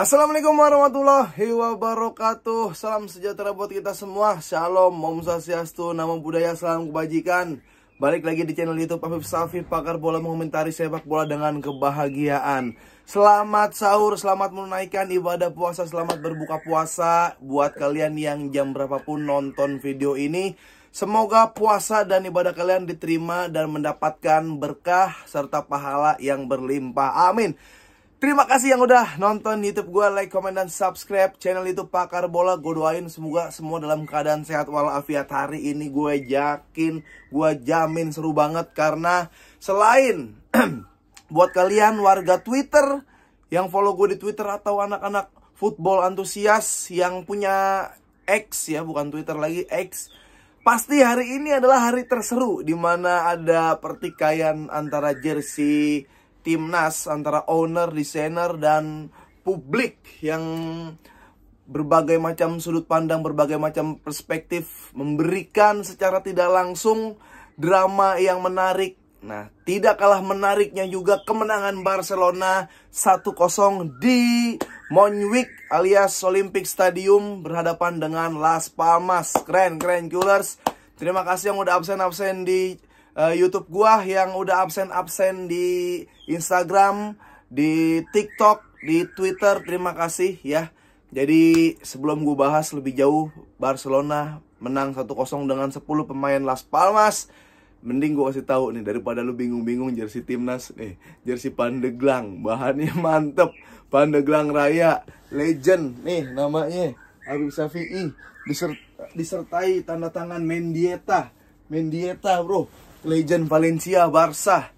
Assalamualaikum warahmatullahi wabarakatuh Salam sejahtera buat kita semua Shalom, Om Sasyastu, Nama Budaya, Salam Kebajikan Balik lagi di channel Youtube Afif Safi Pakar bola mengomentari sepak bola dengan kebahagiaan Selamat sahur, selamat menunaikan ibadah puasa Selamat berbuka puasa Buat kalian yang jam berapapun nonton video ini Semoga puasa dan ibadah kalian diterima dan mendapatkan berkah serta pahala yang berlimpah. Amin. Terima kasih yang udah nonton YouTube gue, like, komen, dan subscribe channel YouTube Pakar Bola. Gue doain semoga semua dalam keadaan sehat walafiat hari ini. Gue yakin, gue jamin seru banget karena selain buat kalian warga Twitter yang follow gue di Twitter atau anak-anak football antusias yang punya X ya, bukan Twitter lagi, X. Pasti hari ini adalah hari terseru di mana ada pertikaian antara jersey timnas antara owner, desainer dan publik yang berbagai macam sudut pandang, berbagai macam perspektif memberikan secara tidak langsung drama yang menarik. Nah, tidak kalah menariknya juga kemenangan Barcelona 1-0 di Montjuic alias Olympic Stadium berhadapan dengan Las Palmas. Keren, keren Coolers. Terima kasih yang udah absen-absen di uh, YouTube gua yang udah absen-absen di Instagram, di TikTok, di Twitter. Terima kasih ya. Jadi sebelum gue bahas lebih jauh Barcelona menang 1-0 dengan 10 pemain Las Palmas Mending gue kasih tahu nih daripada lu bingung-bingung jersey timnas nih Jersey Pandeglang bahannya mantep Pandeglang Raya Legend nih namanya Abu Safi'i disertai tanda tangan Mendieta Mendieta bro legend Valencia Barca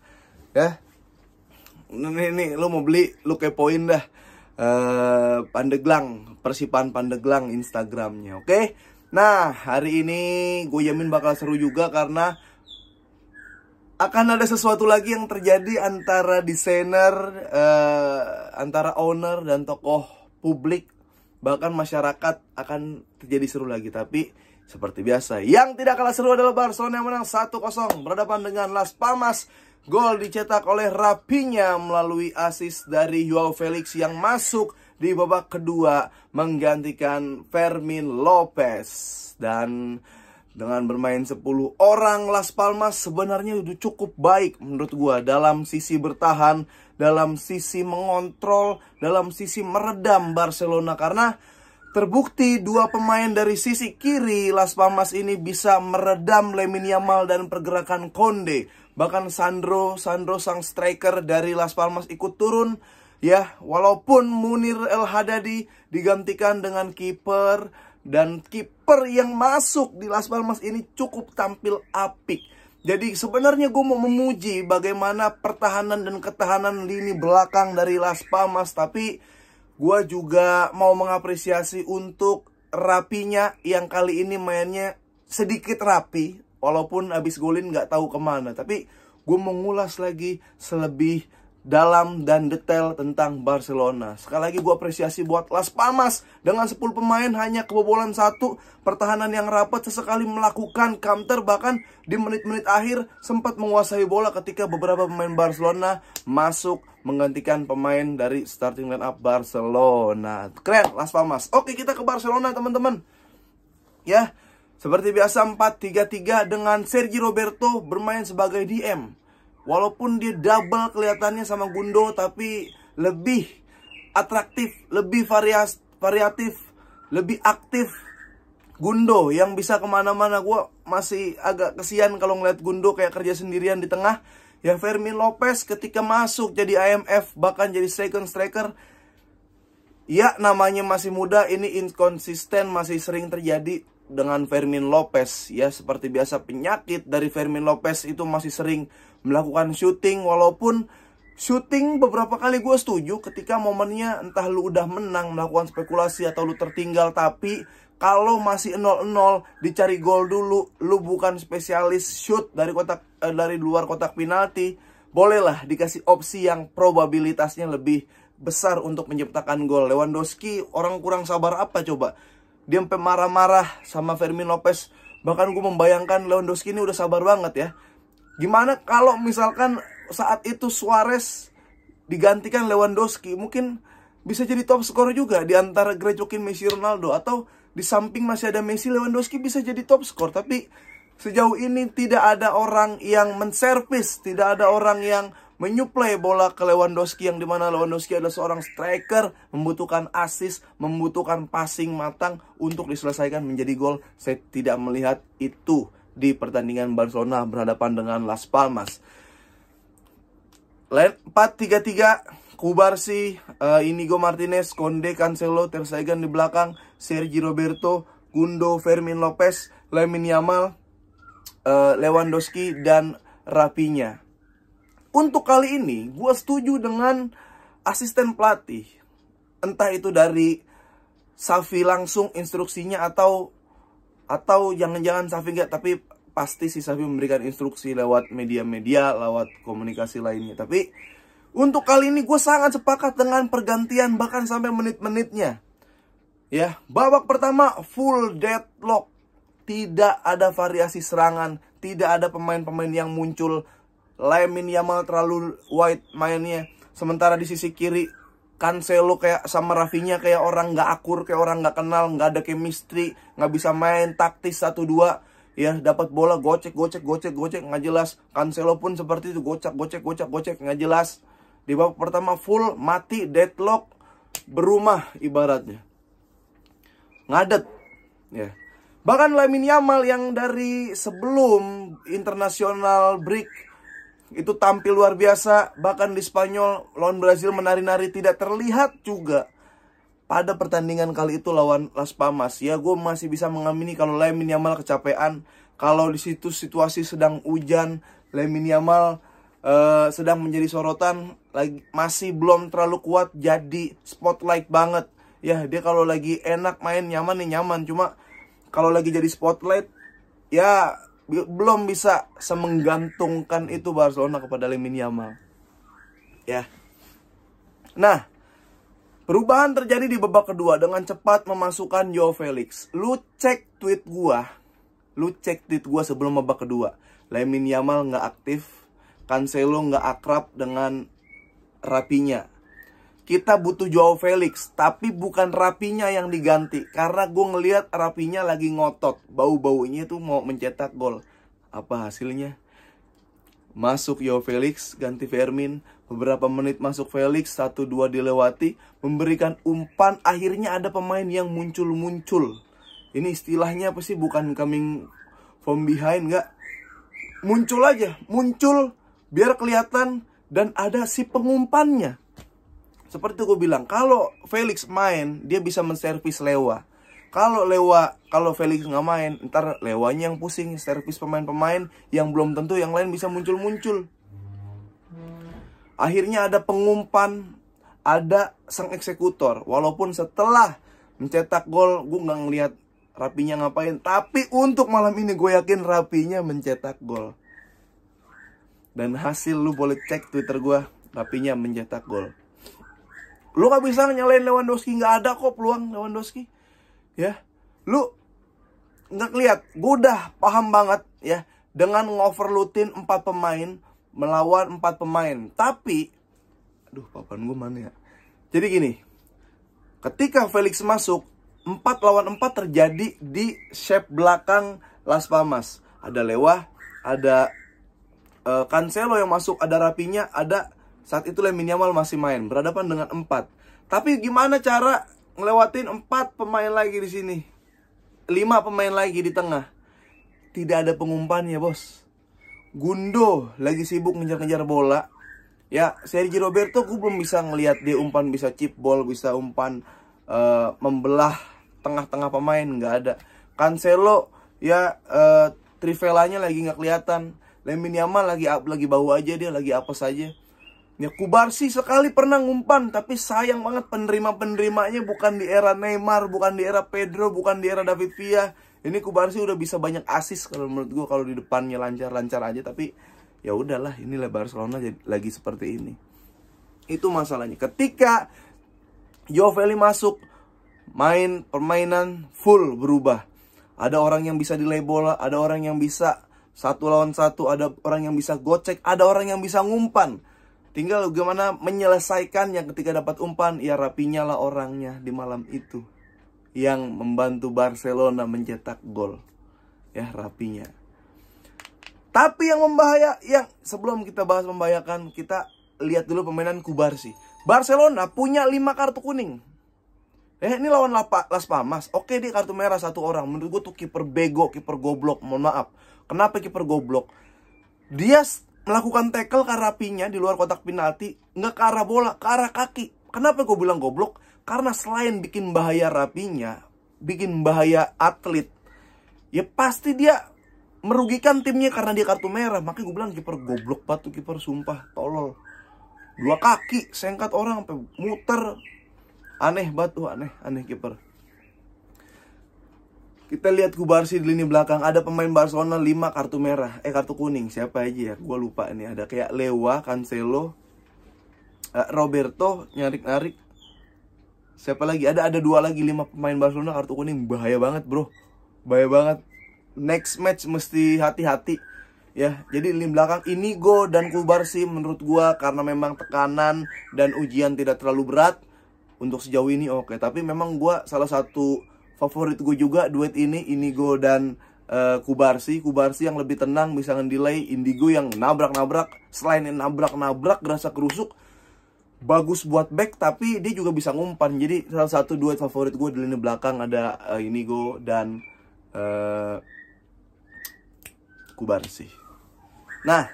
ya Ini lo lu mau beli lo kepoin dah uh, Pandeglang Persipan Pandeglang Instagramnya oke okay? nah hari ini gue yamin bakal seru juga karena akan ada sesuatu lagi yang terjadi antara desainer uh, antara owner dan tokoh publik bahkan masyarakat akan terjadi seru lagi tapi seperti biasa, yang tidak kalah seru adalah Barcelona yang menang 1-0 berhadapan dengan Las Palmas. Gol dicetak oleh Rapinya melalui assist dari Joao Felix yang masuk di babak kedua menggantikan Fermin Lopez. Dan dengan bermain 10 orang Las Palmas sebenarnya sudah cukup baik menurut gua dalam sisi bertahan, dalam sisi mengontrol, dalam sisi meredam Barcelona karena Terbukti dua pemain dari sisi kiri Las Palmas ini bisa meredam Lemin Yamal dan pergerakan Konde. Bahkan Sandro, Sandro sang striker dari Las Palmas ikut turun. Ya, walaupun Munir El Hadadi digantikan dengan kiper dan kiper yang masuk di Las Palmas ini cukup tampil apik. Jadi sebenarnya gue mau memuji bagaimana pertahanan dan ketahanan lini belakang dari Las Palmas tapi Gue juga mau mengapresiasi untuk rapinya yang kali ini mainnya sedikit rapi. Walaupun abis golin nggak tahu kemana. Tapi gue mengulas lagi selebih dalam dan detail tentang Barcelona. Sekali lagi gue apresiasi buat Las Palmas dengan 10 pemain hanya kebobolan satu, pertahanan yang rapat sesekali melakukan counter bahkan di menit-menit akhir sempat menguasai bola ketika beberapa pemain Barcelona masuk menggantikan pemain dari starting line up Barcelona. Keren Las Palmas. Oke, kita ke Barcelona teman-teman. Ya, seperti biasa 4-3-3 dengan Sergi Roberto bermain sebagai DM Walaupun dia double kelihatannya sama Gundo tapi lebih atraktif, lebih varias, variatif, lebih aktif Gundo yang bisa kemana-mana gue masih agak kesian kalau ngeliat Gundo kayak kerja sendirian di tengah ya Fermin Lopez ketika masuk jadi IMF bahkan jadi second striker ya namanya masih muda ini inkonsisten masih sering terjadi dengan Fermin Lopez ya seperti biasa penyakit dari Fermin Lopez itu masih sering melakukan syuting walaupun syuting beberapa kali gue setuju ketika momennya entah lu udah menang melakukan spekulasi atau lu tertinggal tapi kalau masih 0-0 dicari gol dulu lu bukan spesialis shoot dari kotak eh, dari luar kotak penalti bolehlah dikasih opsi yang probabilitasnya lebih besar untuk menciptakan gol Lewandowski orang kurang sabar apa coba dia sampai marah-marah sama Fermin Lopez bahkan gue membayangkan Lewandowski ini udah sabar banget ya gimana kalau misalkan saat itu Suarez digantikan Lewandowski mungkin bisa jadi top skor juga di antara Grejokin Messi Ronaldo atau di samping masih ada Messi Lewandowski bisa jadi top skor tapi sejauh ini tidak ada orang yang menservis tidak ada orang yang menyuplai bola ke Lewandowski yang dimana Lewandowski adalah seorang striker membutuhkan assist, membutuhkan passing matang untuk diselesaikan menjadi gol. Saya tidak melihat itu di pertandingan Barcelona berhadapan dengan Las Palmas. 4-3-3, Kubarsi, uh, Inigo Martinez, Conde, Cancelo, Ter di belakang, Sergi Roberto, Gundo, Fermin Lopez, Lemin Yamal, uh, Lewandowski dan Rapinya. Untuk kali ini, gue setuju dengan asisten pelatih. Entah itu dari Safi langsung instruksinya atau atau jangan-jangan Safi enggak, tapi pasti si Safi memberikan instruksi lewat media-media, lewat komunikasi lainnya. Tapi untuk kali ini gue sangat sepakat dengan pergantian bahkan sampai menit-menitnya. Ya, babak pertama full deadlock. Tidak ada variasi serangan, tidak ada pemain-pemain yang muncul Lemin Yamal terlalu wide mainnya. Sementara di sisi kiri Cancelo kayak sama Rafinya kayak orang nggak akur, kayak orang nggak kenal, nggak ada chemistry, nggak bisa main taktis satu dua ya dapat bola gocek gocek gocek gocek nggak jelas Cancelo pun seperti itu gocek gocek gocek gocek nggak jelas di babak pertama full mati deadlock berumah ibaratnya ngadet ya bahkan Lamin Yamal yang dari sebelum internasional break itu tampil luar biasa bahkan di Spanyol lawan Brazil menari-nari tidak terlihat juga pada pertandingan kali itu lawan Las Palmas ya gue masih bisa mengamini kalau Lemin Yamal kecapean kalau di situ situasi sedang hujan Lemin Yamal uh, sedang menjadi sorotan lagi masih belum terlalu kuat jadi spotlight banget ya dia kalau lagi enak main nyaman nih ya nyaman cuma kalau lagi jadi spotlight ya belum bisa semenggantungkan itu Barcelona kepada Lamine Yamal. Ya. Nah, perubahan terjadi di babak kedua dengan cepat memasukkan Joao Felix. Lu cek tweet gua. Lu cek tweet gua sebelum babak kedua. Lamine Yamal nggak aktif, Cancelo nggak akrab dengan rapinya. Kita butuh Joao Felix, tapi bukan rapinya yang diganti. Karena gue ngelihat rapinya lagi ngotot. Bau-baunya tuh mau mencetak gol. Apa hasilnya? Masuk Joao Felix, ganti Vermin. Beberapa menit masuk Felix, satu dua dilewati. Memberikan umpan, akhirnya ada pemain yang muncul-muncul. Ini istilahnya apa sih? Bukan coming from behind, nggak? Muncul aja, muncul biar kelihatan dan ada si pengumpannya seperti gue bilang, kalau Felix main, dia bisa menservis Lewa. Kalau Lewa, kalau Felix nggak main, ntar Lewanya yang pusing, servis pemain-pemain yang belum tentu yang lain bisa muncul-muncul. Akhirnya ada pengumpan, ada sang eksekutor. Walaupun setelah mencetak gol, gue nggak ngeliat Rapinya ngapain. Tapi untuk malam ini gue yakin Rapinya mencetak gol. Dan hasil lu boleh cek Twitter gue, Rapinya mencetak gol. Lu gak bisa nyalain Lewandowski nggak ada kok peluang Lewandowski. Ya. Lu nggak lihat, gue udah paham banget ya dengan ngoverlutin empat pemain melawan empat pemain. Tapi aduh papan gue mana ya? Jadi gini, ketika Felix masuk, empat lawan empat terjadi di shape belakang Las Palmas. Ada Lewa, ada uh, Cancelo yang masuk, ada Rapinya, ada saat itu minimal masih main, berhadapan dengan empat. Tapi gimana cara ngelewatin empat pemain lagi di sini? Lima pemain lagi di tengah. Tidak ada pengumpannya, Bos. Gundo lagi sibuk ngejar-ngejar bola. Ya, Sergio Roberto gue belum bisa ngelihat dia umpan bisa chip ball, bisa umpan uh, membelah tengah-tengah pemain nggak ada. Cancelo ya uh, eh, Trivelanya lagi nggak kelihatan. Yamal lagi up, lagi bau aja dia lagi apa saja. Ya Kubarsi sekali pernah ngumpan tapi sayang banget penerima-penerimanya bukan di era Neymar, bukan di era Pedro, bukan di era David Villa. Ini Kubarsi udah bisa banyak asis kalau menurut gua kalau di depannya lancar-lancar aja tapi ya udahlah lebar Barcelona lagi seperti ini. Itu masalahnya. Ketika Jovelli masuk main permainan full berubah. Ada orang yang bisa delay bola, ada orang yang bisa satu lawan satu, ada orang yang bisa gocek, ada orang yang bisa ngumpan Tinggal bagaimana menyelesaikan yang ketika dapat umpan, ya rapinya lah orangnya di malam itu. Yang membantu Barcelona mencetak gol. Ya rapinya. Tapi yang membahaya, yang sebelum kita bahas membahayakan, kita lihat dulu pemainan Kubar Kubarsi. Barcelona punya 5 kartu kuning. Eh ini lawan Lapa, Las Palmas. Oke di kartu merah satu orang. Menurut gue tuh kiper bego, kiper goblok. Mohon maaf. Kenapa kiper goblok? Dia melakukan tackle ke rapinya di luar kotak penalti nggak ke arah bola ke arah kaki kenapa gue bilang goblok karena selain bikin bahaya rapinya bikin bahaya atlet ya pasti dia merugikan timnya karena dia kartu merah makanya gue bilang kiper goblok batu kiper sumpah tolol dua kaki sengkat orang sampai muter aneh batu aneh aneh kiper kita lihat Kubarsi di lini belakang ada pemain Barcelona 5 kartu merah, eh kartu kuning. Siapa aja ya? gue lupa ini ada kayak Lewa, Cancelo, eh, Roberto nyarik-narik. Siapa lagi? Ada ada dua lagi 5 pemain Barcelona kartu kuning. Bahaya banget, Bro. Bahaya banget. Next match mesti hati-hati. Ya, jadi lini belakang ini Go dan Kubarsi menurut gue karena memang tekanan dan ujian tidak terlalu berat untuk sejauh ini oke, okay. tapi memang gue salah satu favorit gue juga duet ini Inigo dan uh, Kubarsi Kubarsi yang lebih tenang bisa ngedelay Indigo yang nabrak-nabrak selain nabrak-nabrak rasa kerusuk bagus buat back tapi dia juga bisa ngumpan jadi salah satu duet favorit gue di lini belakang ada uh, Inigo dan uh, Kubarsi nah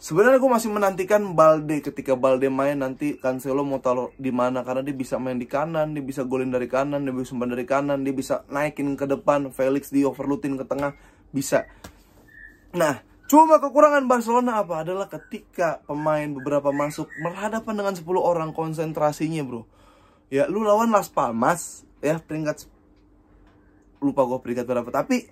Sebenarnya gue masih menantikan Balde ketika Balde main nanti Cancelo mau taruh di mana karena dia bisa main di kanan, dia bisa golin dari kanan, dia bisa sumber dari kanan, dia bisa naikin ke depan, Felix di overlutin ke tengah, bisa. Nah, Cuma kekurangan Barcelona apa adalah ketika pemain beberapa masuk berhadapan dengan 10 orang konsentrasinya bro. Ya lu lawan Las Palmas ya peringkat lupa gue peringkat berapa tapi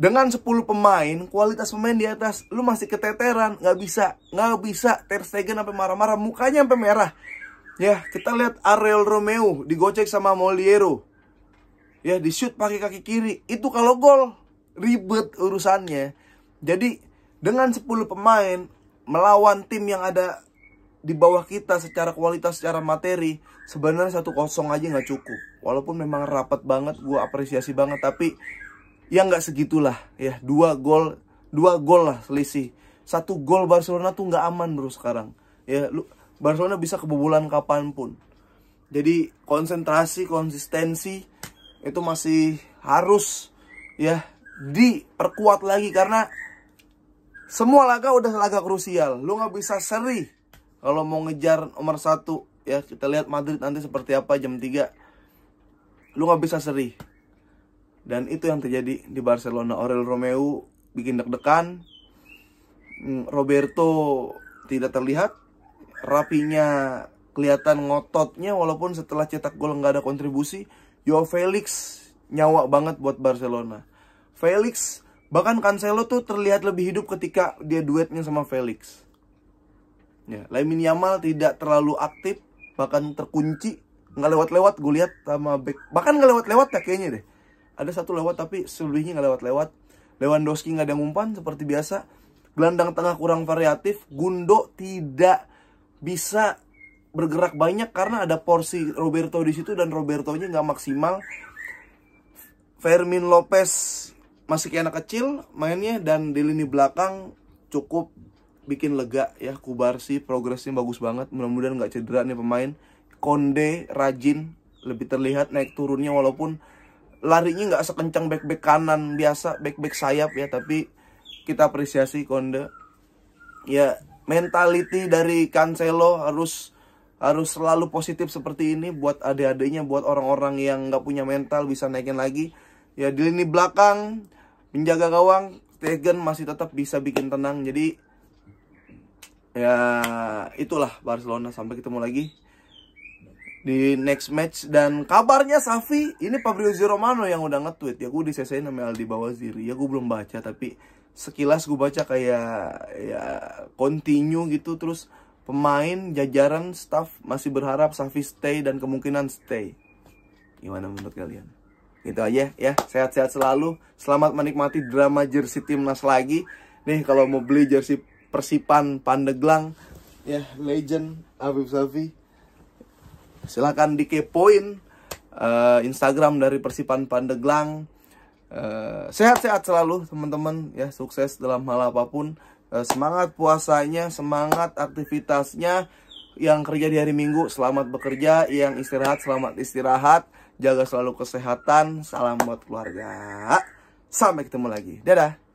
dengan 10 pemain, kualitas pemain di atas, lu masih keteteran, nggak bisa, nggak bisa. Ter Stegen sampai marah-marah, mukanya sampai merah. Ya, kita lihat Ariel Romeo digocek sama Moliero. Ya, di shoot pakai kaki kiri. Itu kalau gol ribet urusannya. Jadi dengan 10 pemain melawan tim yang ada di bawah kita secara kualitas, secara materi, sebenarnya satu kosong aja nggak cukup. Walaupun memang rapat banget, gue apresiasi banget, tapi ya nggak segitulah ya dua gol dua gol lah selisih satu gol Barcelona tuh nggak aman bro sekarang ya lu Barcelona bisa kebobolan kapanpun jadi konsentrasi konsistensi itu masih harus ya diperkuat lagi karena semua laga udah laga krusial lu nggak bisa seri kalau mau ngejar nomor satu ya kita lihat Madrid nanti seperti apa jam 3 lu nggak bisa seri dan itu yang terjadi di Barcelona Aurel Romeo bikin deg-degan hmm, Roberto tidak terlihat rapinya kelihatan ngototnya walaupun setelah cetak gol nggak ada kontribusi Yo Felix nyawa banget buat Barcelona Felix bahkan Cancelo tuh terlihat lebih hidup ketika dia duetnya sama Felix ya Lamin Yamal tidak terlalu aktif bahkan terkunci nggak lewat-lewat gue lihat sama back bahkan nggak lewat-lewat ya kayaknya deh ada satu lewat tapi selebihnya nggak lewat-lewat Lewandowski nggak ada umpan seperti biasa gelandang tengah kurang variatif Gundo tidak bisa bergerak banyak karena ada porsi Roberto di situ dan Robertonya nggak maksimal Fermin Lopez masih kayak anak kecil mainnya dan di lini belakang cukup bikin lega ya kubar sih progresnya bagus banget mudah-mudahan nggak cedera nih pemain Konde rajin lebih terlihat naik turunnya walaupun larinya nggak sekencang back back kanan biasa back back sayap ya tapi kita apresiasi Konde ya mentality dari Cancelo harus harus selalu positif seperti ini buat adik-adiknya buat orang-orang yang nggak punya mental bisa naikin lagi ya di lini belakang menjaga gawang Stegen masih tetap bisa bikin tenang jadi ya itulah Barcelona sampai ketemu lagi di next match dan kabarnya Safi ini Fabrizio Romano yang udah nge-tweet ya gue disesain sama Aldi Bawaziri ya gue belum baca tapi sekilas gue baca kayak ya continue gitu terus pemain jajaran staff masih berharap Safi stay dan kemungkinan stay gimana menurut kalian gitu aja ya sehat-sehat selalu selamat menikmati drama jersey timnas lagi nih kalau mau beli jersey Persipan Pandeglang ya legend Habib Safi silahkan dikepoin uh, Instagram dari Persipan Pandeglang. Eh, sehat-sehat uh, selalu teman-teman ya sukses dalam hal apapun uh, semangat puasanya semangat aktivitasnya yang kerja di hari Minggu selamat bekerja yang istirahat selamat istirahat jaga selalu kesehatan salam buat keluarga sampai ketemu lagi dadah